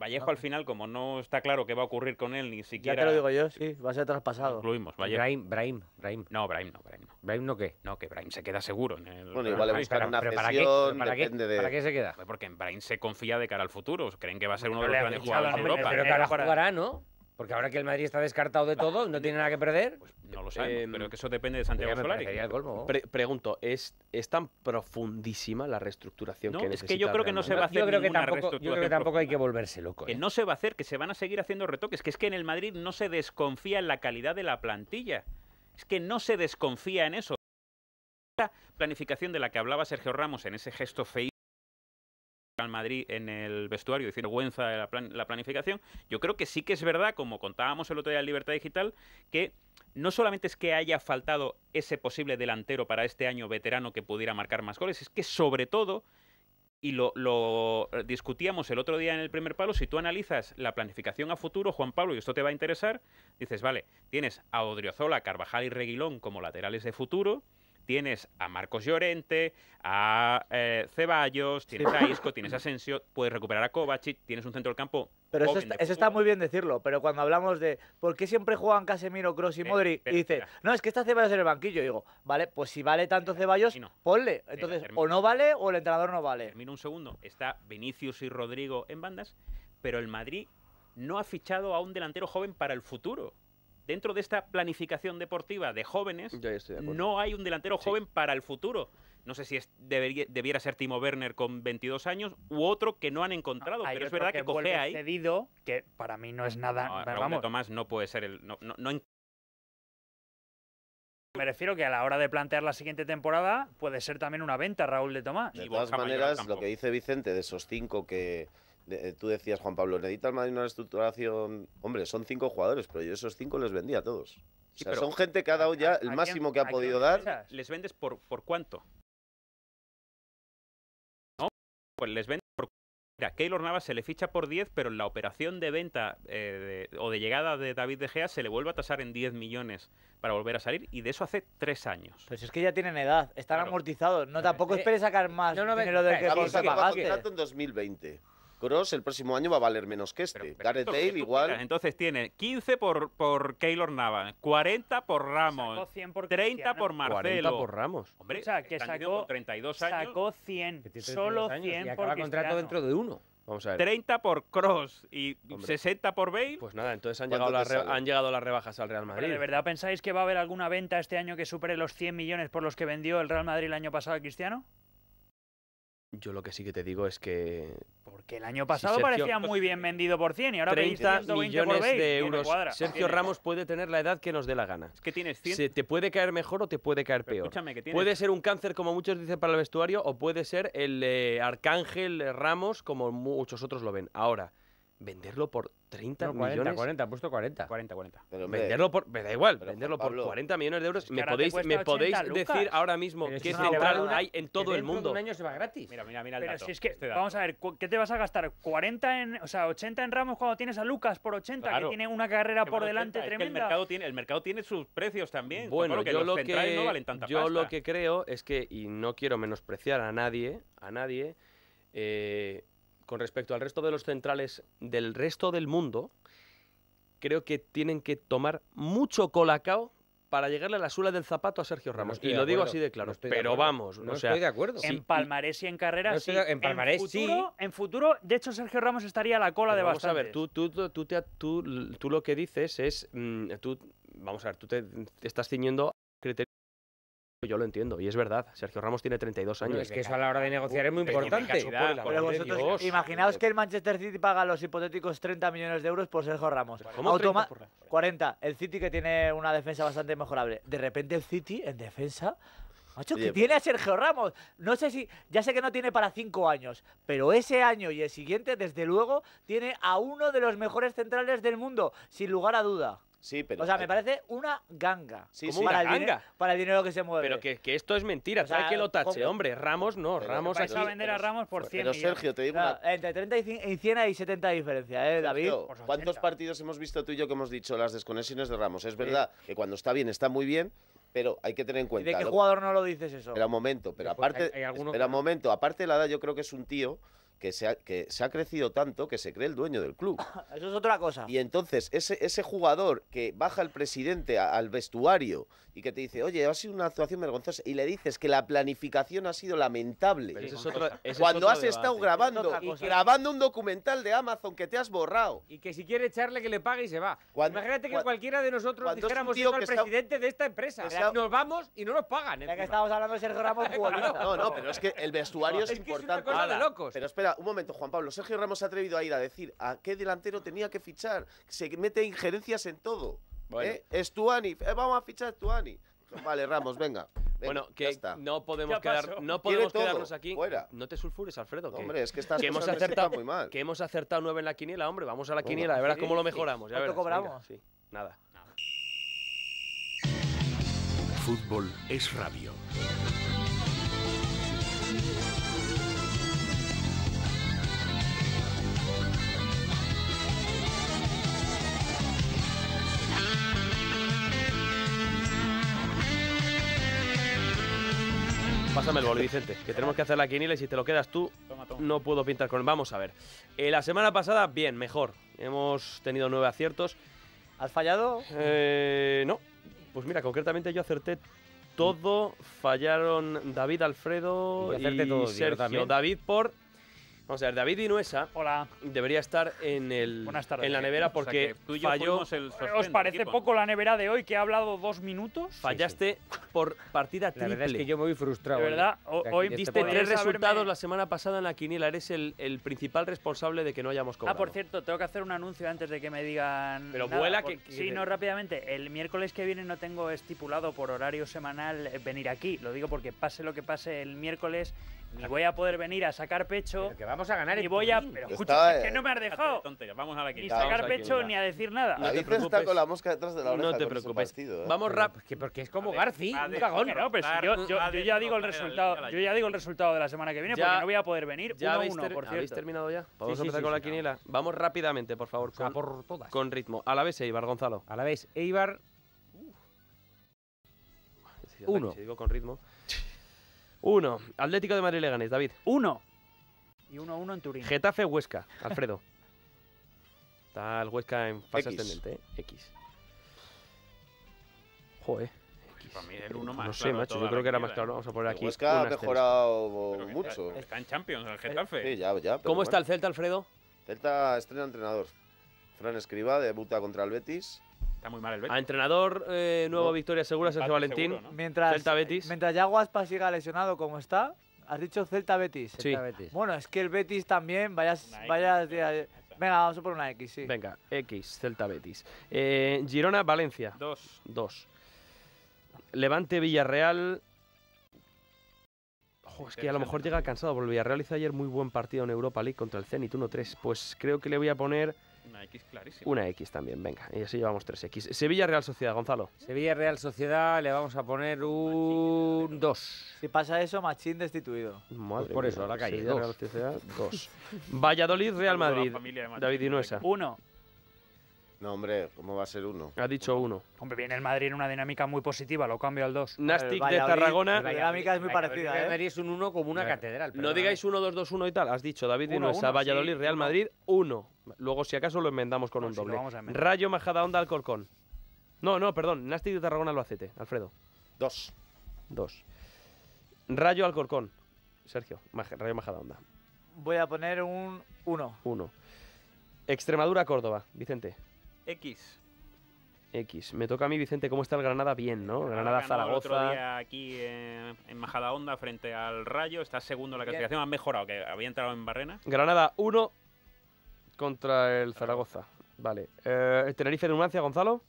Vallejo al final, como no está claro qué va a ocurrir con él, ni siquiera. Ya te lo digo yo, sí, va a ser traspasado. Incluimos, Vallejo. Brahim, Brahim, No, Brahim no, Brahim no. no qué? No, que Brahim se queda seguro. En el... Bueno, igual le buscan una cesión, para, qué? De... ¿Para qué se queda? Porque en Brahim se confía de cara al futuro. Creen que va a ser uno de los grandes jugadores de Europa. Pero que ahora jugará, ¿no? Porque ahora que el Madrid está descartado de todo, no tiene nada que perder. Pues no lo sabemos, em, pero que eso depende de Santiago Solari. pregunto, ¿es, ¿es tan profundísima la reestructuración no, que necesita? Es que yo creo que no se va a hacer yo creo que tampoco, Yo creo que tampoco hay que volverse loco. Que no se va a hacer, que se van a seguir haciendo retoques. Que es que en el Madrid no se desconfía en la calidad de la plantilla. Es que no se desconfía en eso. La planificación de la que hablaba Sergio Ramos en ese gesto feo. Madrid en el vestuario, diciendo, vergüenza la, la planificación. Yo creo que sí que es verdad, como contábamos el otro día en Libertad Digital, que no solamente es que haya faltado ese posible delantero para este año veterano que pudiera marcar más goles, es que sobre todo, y lo, lo, eh, discutíamos el otro día en el primer palo, si tú analizas la planificación a futuro, Juan Pablo, y esto te va a interesar, dices, vale, tienes a Odriozola, Carvajal y Reguilón como laterales de futuro, tienes a Marcos Llorente, a eh, Ceballos, tienes a Isco, tienes a Asensio, puedes recuperar a Kovacic, tienes un centro del campo. Pero eso está, muy bien decirlo, pero cuando hablamos de por qué siempre juegan Casemiro, Cross y eh, Modric, eh, y dices, no, es que está Ceballos en el banquillo, digo, vale, pues si vale tanto Ceballos, ponle. Entonces, o no vale o el entrenador no vale. Termino un segundo, está Vinicius y Rodrigo en bandas, pero el Madrid no ha fichado a un delantero joven para el futuro dentro de esta planificación deportiva de jóvenes, no hay un delantero joven para el futuro. No sé si debería, debiera ser Timo Werner con 22 años u otro que no han encontrado, pero es verdad que, que coge ahí. Cedido, que para mí no es nada. Raúl pero vamos. Tomás no puede ser el. me refiero que a la hora de plantear la siguiente temporada puede ser también una venta Raúl de Tomás. De todas maneras, lo que dice Vicente de esos cinco que, eh, tú decías, Juan Pablo, el Madrid una reestructuración. Hombre, son cinco jugadores, pero yo esos cinco les vendía a todos. O sea, son gente cada ha ya el máximo que ha podido dar. ¿Les vendes por, por cuánto? No, pues les vendes por Mira, Keylor Navas se le ficha por 10, pero en la operación de venta eh, o de llegada de David De Gea se le vuelve a tasar en 10 millones para volver a salir, y de eso hace tres años. Pues es que ya tienen edad, están amortizados. No, tampoco eh, esperes sacar más no, no, dinero del que, que, que, que en 2020. Cross el próximo año va a valer menos que este. Gareth Bale igual. entonces tiene 15 por, por Keylor Navas, 40 por Ramos, 30 por Marcelo. 40 por Ramos. o sea, que sacó, 32 años, sacó 100, solo 100 por. y acaba por contrato dentro de uno. Vamos a ver. 30 por Cross y 60 por Bale. Pues nada, entonces han llegado, las han llegado las rebajas al Real Madrid. ¿De verdad pensáis que va a haber alguna venta este año que supere los 100 millones por los que vendió el Real Madrid el año pasado a Cristiano? Yo lo que sí que te digo es que. Porque el año pasado parecía muy bien vendido por 100 y ahora 30 millones de euros. Sergio Ramos puede tener la edad que nos dé la gana. Es que tienes 100. te puede caer mejor o te puede caer peor. Puede ser un cáncer, como muchos dicen, para el vestuario o puede ser el eh, arcángel eh, Ramos, como muchos otros lo ven. Ahora venderlo por 30 millones? 40, millones. 40, he puesto 40. 40, 40. venderlo por. Me da igual, venderlo por 40 millones de euros. ¿Me podéis, decir ahora mismo qué central hay en todo el mundo? un año se va gratis. Mira, mira, mira. Este vamos a ver, ¿qué te vas a gastar? ¿40 en. O sea, 80 en Ramos cuando tienes a Lucas por 80, que tiene una carrera por, delante tremenda. el, mercado tiene, el mercado tiene sus precios también. Bueno, yo, lo, que, yo lo que creo es que, y no quiero menospreciar a nadie, a nadie, eh con respecto al resto de los centrales del resto del mundo, creo que tienen que tomar mucho colacao para llegarle a la suela del zapato a Sergio Ramos. y lo digo así de claro. pero vamos, no sea, estoy de acuerdo. En palmarés y en carrera sí. en palmarés futuro, En futuro, de hecho, Sergio Ramos estaría a la cola de bastante. a ver, tú, tú, tú, lo que dices es. Mm, tú, vamos a ver, tú te, te estás ciñendo yo lo entiendo, y es verdad. Sergio Ramos tiene 32 años. es que eso a la hora de negociar es muy importante. imaginaos que el Manchester City paga los hipotéticos 30 millones de euros por Sergio Ramos. Pues, ¿Cómo 40. El City que tiene una defensa bastante mejorable. De repente el City en defensa Macho, tiene a pues. Sergio Ramos. No sé si. Ya sé que no tiene para cinco años, pero ese año y el siguiente, desde luego, tiene a uno de los mejores centrales del mundo, sin lugar a duda. Sí, pero. O sea, me parece una ganga. para, una el ganga. para el dinero que se mueve. Pero que, que esto es mentira, que lo tache? Hombre, Ramos no, Ramos aquí. a vender a Ramos por 100 Pero Sergio, te digo Entre 30 y 100 hay 70 de diferencia, ¿eh, David? ¿Cuántos partidos hemos visto tú y yo que hemos dicho las desconexiones de Ramos? Es verdad que cuando está bien, está muy bien, pero hay que tener en cuenta. ¿Y ¿De qué jugador no lo dices eso? Era un momento, pero pues aparte. Hay, un momento, aparte la edad, yo creo que es un tío que se, ha, que se ha crecido tanto que se cree el dueño del club. Eso es otra cosa. Y entonces ese, ese jugador que baja el presidente al vestuario y que te dice, oye, ha sido una actuación vergonzosa, y le dices que la planificación ha sido lamentable. es Cuando has estado grabando, grabando un documental de Amazon que te has borrado. Y que si quiere echarle, que le pague y se va. Imagínate que cualquiera de nosotros dijéramos eso al presidente de esta empresa. nos vamos y no nos pagan. Ya que estamos hablando de Sergio Ramos, pues, No, no, pero es que el vestuario es, importante. Pero espera, un momento, Juan Pablo. Sergio Ramos se ha atrevido a ir a decir a qué delantero tenía que fichar. Se mete injerencias en todo. Eh, es tu Estuani, eh, vamos a fichar a Estuani. Vale, Ramos, venga. bueno, que no podemos, no podemos quedarnos aquí. No te sulfures, Alfredo. Que, hombre, es que hemos acertado muy Que hemos acertado nueve en la quiniela, hombre. Vamos a la quiniela, de ver cómo lo mejoramos. Ya verás, cobramos? nada. Fútbol es radio. Pásame el boli, que tenemos que hacer la quiniela y si te lo quedas tú, no puedo pintar con él. Vamos a ver. Eh, la semana pasada, bien, mejor. Hemos tenido nueve aciertos. ¿Has fallado? Eh, no. Pues mira, concretamente yo acerté todo, fallaron David, Alfredo y, Sergio. David por o sea, David Inuesa debería estar en, el, en la nevera porque falló. ¿Os parece poco la nevera de hoy que ha hablado dos minutos? Fallaste por partida triple. que yo me voy frustrado. De verdad, hoy, diste tres resultados la semana pasada en la quiniela. Eres el, principal responsable de que no hayamos ah, cobrado. Ah, por cierto, tengo que hacer un anuncio antes de que me digan. Pero vuela que. Sí, no, rápidamente. El miércoles que viene no tengo estipulado por horario semanal eh, venir aquí. Lo digo porque pase lo que pase el miércoles ni voy a poder venir a sacar pecho. que vamos a ganar. Ni voy a. Pero escucha, es que eh, no me has dejado. vamos a Ni sacar pecho ni a decir nada. No te preocupes. está con la mosca detrás de la oreja. No te preocupes. ¿eh? Vamos rap, que porque es como Garci, un cagón. yo, ya digo el resultado. Yo ya digo el resultado de la semana que viene porque no voy a poder venir. Ya uno, uno, por ¿habéis terminado ya. Vamos a empezar con la quiniela. Vamos rápidamente, por favor. Con, Con ritmo. A la vez Eibar, Gonzalo. A la vez Eibar. Uno. Si digo con ritmo. 1. Atlético de Madrid Leganés, David. 1. Y 1-1 uno, en Turín. Getafe Huesca, Alfredo. Está el Huesca en fase ascendente, ¿eh? X. Joder. el más no sé, macho, yo creo que era más claro. ¿eh? Vamos a poner aquí. El Huesca ha mejorado mucho. Está, en Champions, el Getafe. Sí, ya, ya. ¿Cómo está el Celta, Alfredo? Celta estrena entrenador. Fran Escriba debuta contra el Betis. Está muy mal el Betis. A entrenador eh, nuevo Victoria Segura, Sergio Valentín. Mientras, Celta Mientras ya siga lesionado como está, has dicho Celta Betis. Sí. Bueno, es que el Betis también, vayas, Venga, vamos a por una X, sí. Venga, X, Celta Betis. Eh, Girona, Valencia. Dos. Dos. Levante, Villarreal. es que a lo mejor llega cansado, porque el Villarreal hizo ayer muy buen partido en Europa League contra el Zenit 1-3. Pues creo que le voy a poner una X clarísima. Una X también, venga. Y así llevamos 3X. Sevilla Real Sociedad, Gonzalo. Sevilla Real Sociedad le vamos a poner un 2. Si pasa eso, Machín destituido. Pues por eso, la calle. Sevilla Real Sociedad, 2. Valladolid Real Madrid. David Inuesa. 1. No, hombre, ¿cómo va a ser uno? Ha dicho uno. Hombre, viene el Madrid en una dinámica muy positiva, lo cambio al dos. Nastic de Tarragona. La dinámica es muy parecida. El ¿eh? Madrid es un uno como una catedral. No digáis uno, dos, dos, uno y tal. Has dicho David uno, es Valladolid, Real Madrid, uno. Luego, si acaso, lo enmendamos con un doble. Vamos Rayo Majada Onda Alcorcón. No, no, perdón. Nastic de Tarragona lo acepte, Alfredo. Dos. Dos. Rayo Alcorcón. Sergio, Rayo Majada Voy a poner un uno. Uno. Extremadura Córdoba, Vicente. X. X. Me toca a mí, Vicente, cómo está el Granada bien, ¿no? Granada Zaragoza. otro día aquí en Majadahonda frente al Rayo. Está segundo en la clasificación. Ha mejorado, que había entrado en Barrena. Granada 1 contra el Zaragoza. Vale. Eh, Tenerife Numancia, Gonzalo.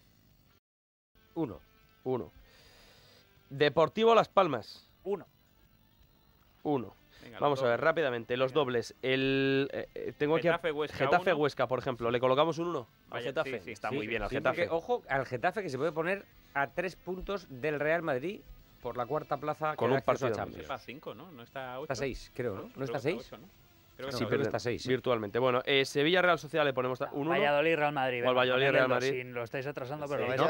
1. 1. Deportivo Las Palmas. 1. 1. Vamos a ver, rápidamente, los dobles. El, eh, eh, tengo aquí Getafe, Huesca, Huesca, por ejemplo. Le colocamos un 1 al Getafe. Sí, está muy bien al Getafe. ojo al Getafe que se puede poner a tres puntos del Real Madrid por la cuarta plaza con que un partido. de Champions. ¿no? No está a Está 6, creo, ¿no? ¿No, está 6? sí, pero está seis. ¿eh? Virtualmente. Bueno, eh, Sevilla Real Sociedad le ponemos un 1. Valladolid Real Madrid. Si lo estáis atrasando, pero lo vais no,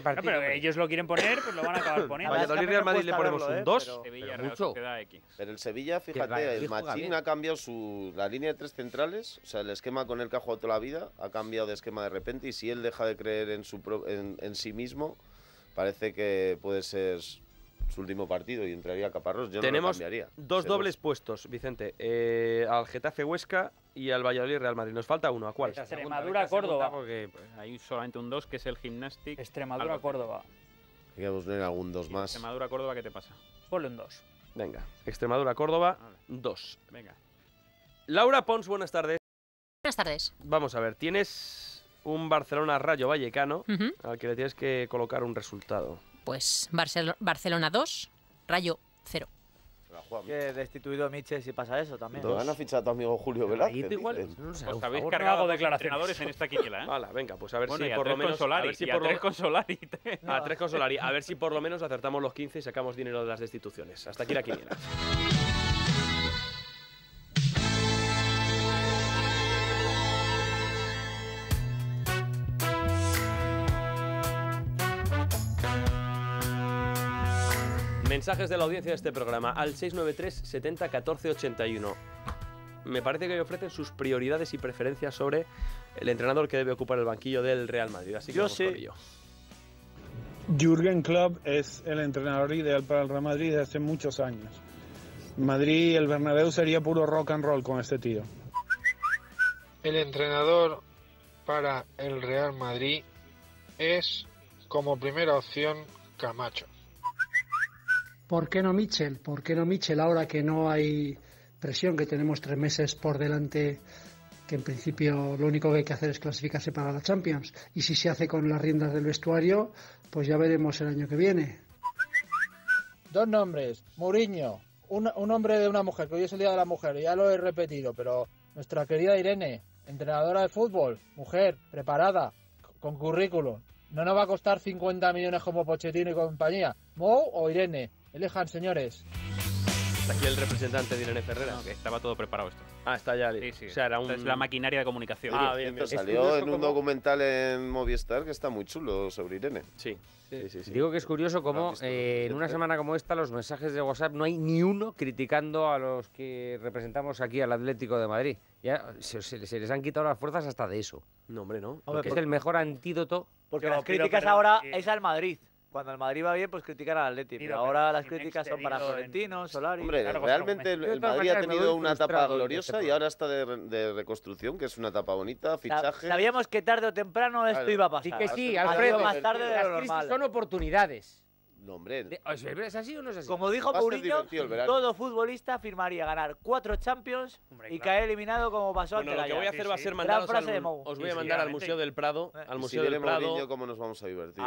a pero ellos lo quieren poner, pues lo van a acabar poniendo. Valladolid Real Madrid le ponemos un 2. ¿eh? Pero, mucho. pero el Sevilla, fíjate, el Machín ha cambiado su, la línea de tres centrales, o sea, el esquema con el que ha jugado toda la vida, ha cambiado de esquema de repente y si él deja de creer en, su, en, en sí mismo, parece que puede ser su último partido y entraría Caparrós, yo Tenemos no cambiaría. dos dobles puestos, Vicente, eh, al Getafe Huesca y al Valladolid Real Madrid. Nos falta uno, ¿a cuál? Extremadura Córdoba. hay solamente un dos que es el Gymnastic. Extremadura Córdoba. Hay que algún dos más. Extremadura Córdoba, ¿qué te pasa? Ponle un dos. Venga, Extremadura Córdoba, dos. Venga. Laura Pons, buenas tardes. Buenas tardes. Vamos a ver, tienes un Barcelona Rayo Vallecano al que le tienes que colocar un resultado. Pues Barcelona 2, Rayo 0. Que destituido Michel si pasa eso también. ¿No han fichado a tu amigo Julio Velázquez? Igual, os habéis pues cargado declaraciones en esta quiniela, ¿eh? Vale, venga, pues a ver si por lo menos... a tres con Solari. A tres con Solari. A ver si por lo menos acertamos los 15 y sacamos dinero de las destituciones. Hasta aquí la quiniela. mensajes de la audiencia de este programa al 693 70 14 81. Me parece que ofrecen sus prioridades y preferencias sobre el entrenador que debe ocupar el banquillo del Real Madrid. Así que Yo sé. Jürgen Klopp es el entrenador ideal para el Real Madrid desde hace muchos años. Madrid el Bernabéu sería puro rock and roll con este tío. El entrenador para el Real Madrid es como primera opción Camacho. ¿Por qué no Michel? ¿Por qué no Mitchell ahora que no hay presión, que tenemos tres meses por delante, que en principio lo único que hay que hacer es clasificarse para la Champions? Y si se hace con las riendas del vestuario, pues ya veremos el año que viene. Dos nombres, Muriño, un, hombre de una mujer, que hoy es el Día de la Mujer, ya lo he repetido, pero nuestra querida Irene, entrenadora de fútbol, mujer, preparada, con currículum. No nos va a costar 50 millones como Pochettino y compañía. Mo o Irene, Elijan, señores. Aquí el representante de Irene Ferrera. Ah. que estaba todo preparado esto. Ah, está ya. Sí, O sea, era un... es la maquinaria de comunicación. Ah, bien, bien. Salió en un documental en Movistar que está muy chulo sobre Irene. Sí. Digo que es curioso cómo eh, en una ¿eh? semana como esta los mensajes de WhatsApp no hay ni uno criticando a los que representamos aquí al Atlético de Madrid. Ya se, les han quitado las fuerzas hasta de eso. No, hombre, no. es el mejor antídoto. Porque las críticas ahora es al Madrid cuando el Madrid va bien, pues criticar a Atleti. Pero, ahora las críticas son para Florentino, Solari. Hombre, realmente el, Madrid ha tenido una etapa este gloriosa y ahora está de, reconstrucción, que es una etapa bonita, fichaje. Sabíamos que tarde o temprano esto iba a pasar. Sí que sí, Alfredo, más tarde son oportunidades. ¿Es así o no es así? Como dijo Mourinho, todo futbolista firmaría ganar cuatro Champions y caer eliminado como pasó bueno, Lo que voy a hacer va a mandaros os voy a mandar al Museo del Prado, eh. al Museo del Prado. nos vamos a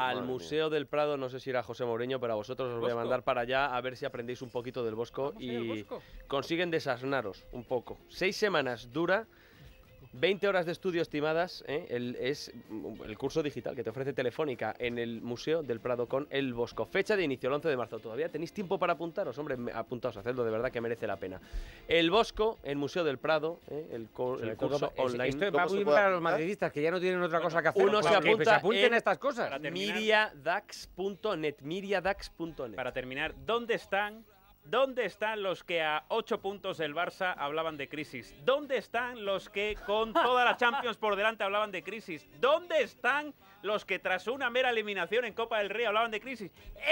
Al Museo del Prado, no sé si era José Mourinho, pero a vosotros os voy a mandar para allá a ver si aprendéis un poquito del Bosco y consiguen desasnaros un poco. Seis semanas dura 20 horas de estudio estimadas, ¿eh? es mm, el curso digital que te ofrece Telefónica en el Museo del Prado con El Bosco. Fecha de inicio, el 11 de marzo. Todavía tenéis tiempo para apuntaros, hombre, apuntaos, hacerlo de verdad que merece la pena. El Bosco el Museo del Prado, ¿eh? el, curso online. Esto es para los madridistas que ya no tienen otra cosa que hacer. Uno pues, se pues, apunta apunten estas cosas. Miriadax.net, miriadax.net. Para terminar, ¿dónde están ¿Dónde están los que a ocho puntos del Barça hablaban de crisis? ¿Dónde están los que con toda la Champions por delante hablaban de crisis? ¿Dónde están los que tras una mera eliminación en Copa del Rey hablaban de crisis?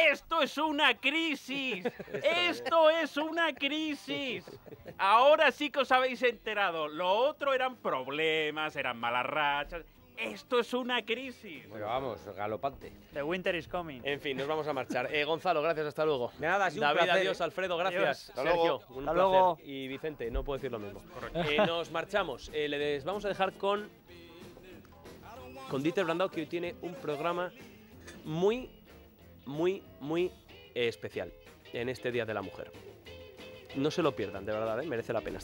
¡Esto es una crisis! ¡Esto es una crisis! Ahora sí que os habéis enterado. Lo otro eran problemas, eran malas rachas. Esto es una crisis. Bueno, vamos, galopante. The winter is coming. En fin, nos vamos a marchar. Eh, Gonzalo, gracias, hasta luego. Nada, adiós. Alfredo, gracias. Sergio, un Y Vicente, no puedo decir lo mismo. Eh, nos marchamos. Eh, les vamos a dejar con, con Dieter Brandau, que hoy tiene un programa muy, muy, muy especial en este Día de la Mujer. No se lo pierdan, de verdad, merece la pena.